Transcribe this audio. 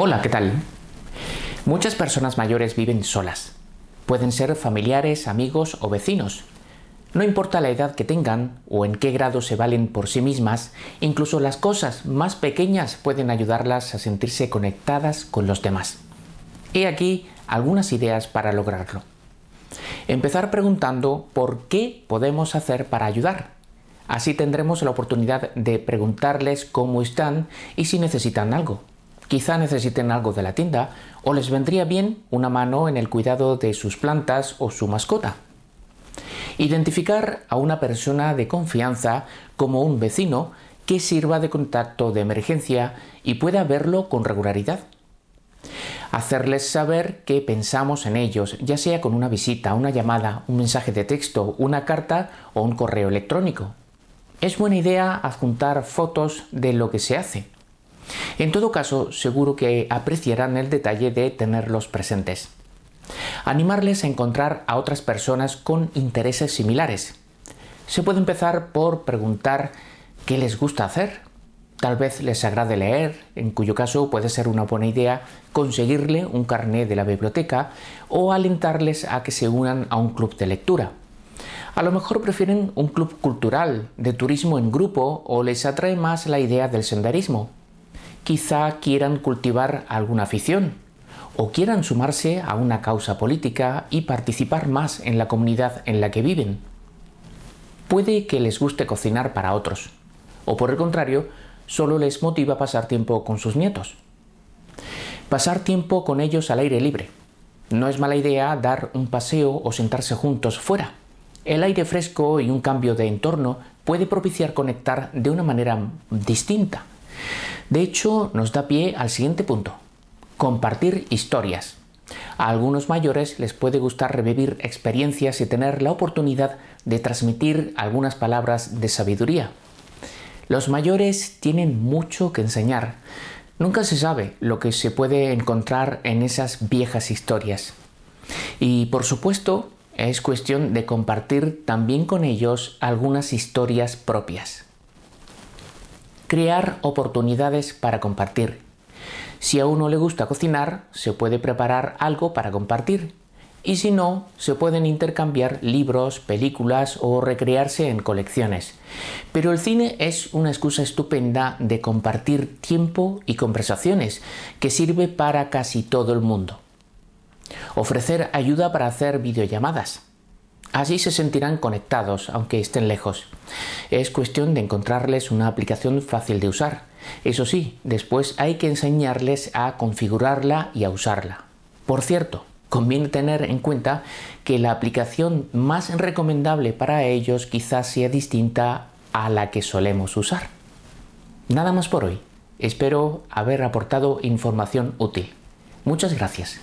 Hola, ¿qué tal? Muchas personas mayores viven solas. Pueden ser familiares, amigos o vecinos. No importa la edad que tengan o en qué grado se valen por sí mismas, incluso las cosas más pequeñas pueden ayudarlas a sentirse conectadas con los demás. He aquí algunas ideas para lograrlo. Empezar preguntando por qué podemos hacer para ayudar. Así tendremos la oportunidad de preguntarles cómo están y si necesitan algo. Quizá necesiten algo de la tienda o les vendría bien una mano en el cuidado de sus plantas o su mascota. Identificar a una persona de confianza como un vecino que sirva de contacto de emergencia y pueda verlo con regularidad. Hacerles saber que pensamos en ellos, ya sea con una visita, una llamada, un mensaje de texto, una carta o un correo electrónico. Es buena idea adjuntar fotos de lo que se hace. En todo caso, seguro que apreciarán el detalle de tenerlos presentes. Animarles a encontrar a otras personas con intereses similares. Se puede empezar por preguntar qué les gusta hacer. Tal vez les agrade leer, en cuyo caso puede ser una buena idea conseguirle un carné de la biblioteca o alentarles a que se unan a un club de lectura. A lo mejor prefieren un club cultural, de turismo en grupo o les atrae más la idea del senderismo quizá quieran cultivar alguna afición o quieran sumarse a una causa política y participar más en la comunidad en la que viven. Puede que les guste cocinar para otros, o por el contrario, solo les motiva pasar tiempo con sus nietos. Pasar tiempo con ellos al aire libre. No es mala idea dar un paseo o sentarse juntos fuera. El aire fresco y un cambio de entorno puede propiciar conectar de una manera distinta de hecho, nos da pie al siguiente punto, compartir historias. A algunos mayores les puede gustar revivir experiencias y tener la oportunidad de transmitir algunas palabras de sabiduría. Los mayores tienen mucho que enseñar. Nunca se sabe lo que se puede encontrar en esas viejas historias. Y por supuesto, es cuestión de compartir también con ellos algunas historias propias crear oportunidades para compartir. Si a uno le gusta cocinar, se puede preparar algo para compartir. Y si no, se pueden intercambiar libros, películas o recrearse en colecciones. Pero el cine es una excusa estupenda de compartir tiempo y conversaciones que sirve para casi todo el mundo. Ofrecer ayuda para hacer videollamadas Así se sentirán conectados aunque estén lejos. Es cuestión de encontrarles una aplicación fácil de usar. Eso sí, después hay que enseñarles a configurarla y a usarla. Por cierto, conviene tener en cuenta que la aplicación más recomendable para ellos quizás sea distinta a la que solemos usar. Nada más por hoy. Espero haber aportado información útil. Muchas gracias.